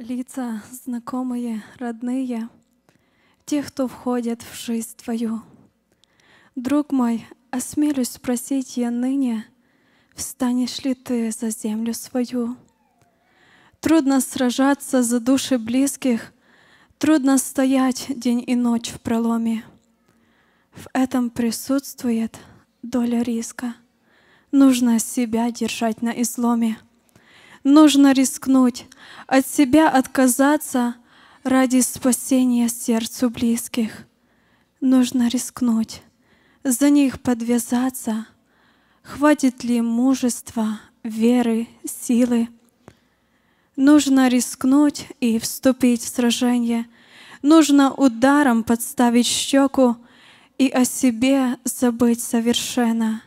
лица знакомые, родные, те, кто входит в жизнь твою. Друг мой, осмелюсь спросить я ныне, встанешь ли ты за землю свою? Трудно сражаться за души близких, трудно стоять день и ночь в проломе. В этом присутствует доля риска. Нужно себя держать на изломе — нужно рискнуть, от себя отказаться ради спасения сердцу близких. Нужно рискнуть, за них подвязаться. Хватит ли мужества, веры, силы? Нужно рискнуть и вступить в сражение. Нужно ударом подставить щеку и о себе забыть совершенно.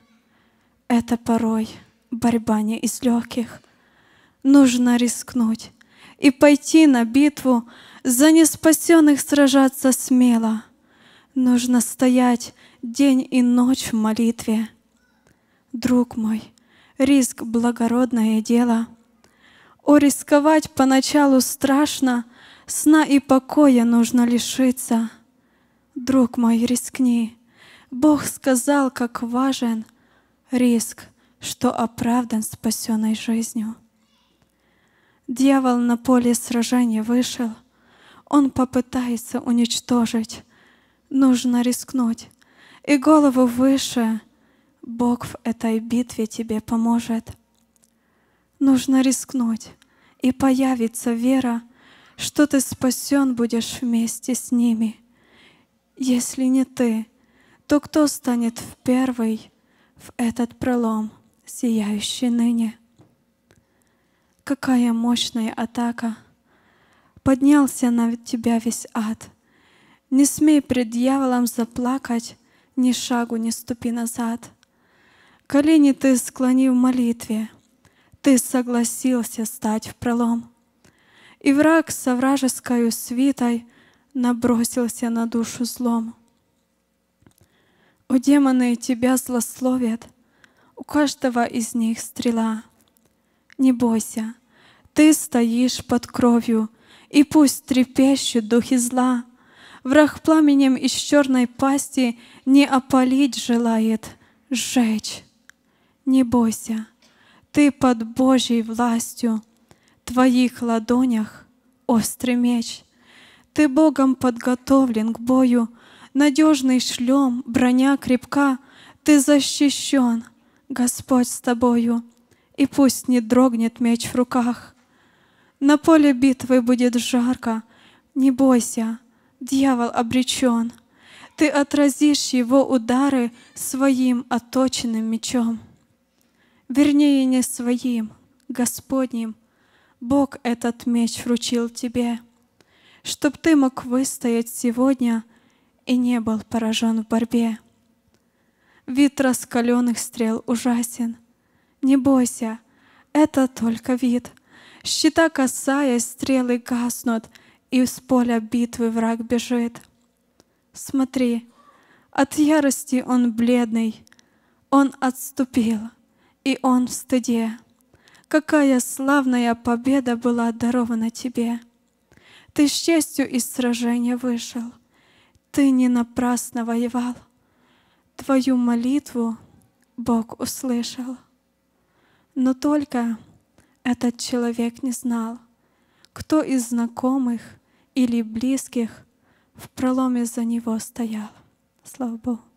Это порой борьба не из легких — нужно рискнуть и пойти на битву, за неспасенных сражаться смело. Нужно стоять день и ночь в молитве. Друг мой, риск — благородное дело. О, рисковать поначалу страшно, сна и покоя нужно лишиться. Друг мой, рискни. Бог сказал, как важен риск, что оправдан спасенной жизнью. Дьявол на поле сражения вышел. Он попытается уничтожить. Нужно рискнуть. И голову выше. Бог в этой битве тебе поможет. Нужно рискнуть. И появится вера, что ты спасен будешь вместе с ними. Если не ты, то кто станет в первый в этот пролом, сияющий ныне? Какая мощная атака! Поднялся на тебя весь ад. Не смей пред дьяволом заплакать, ни шагу не ступи назад. Колени ты склони в молитве, ты согласился стать в пролом. И враг со вражеской свитой набросился на душу злом. У демоны, тебя злословят, у каждого из них стрела. Не бойся, ты стоишь под кровью, и пусть трепещут духи зла. Враг пламенем из черной пасти не опалить желает, сжечь. Не бойся, ты под Божьей властью, в твоих ладонях острый меч. Ты Богом подготовлен к бою, надежный шлем, броня крепка, ты защищен, Господь с тобою, и пусть не дрогнет меч в руках. На поле битвы будет жарко. Не бойся, дьявол обречен. Ты отразишь его удары своим отточенным мечом. Вернее, не своим, Господним. Бог этот меч вручил тебе, чтоб ты мог выстоять сегодня и не был поражен в борьбе. Вид раскаленных стрел ужасен. Не бойся, это только вид — Щита касаясь, стрелы гаснут, и с поля битвы враг бежит. Смотри, от ярости он бледный, он отступил, и он в стыде. Какая славная победа была дарована тебе! Ты с честью из сражения вышел, ты не напрасно воевал. Твою молитву Бог услышал. Но только этот человек не знал, кто из знакомых или близких в проломе за него стоял. Слава Богу.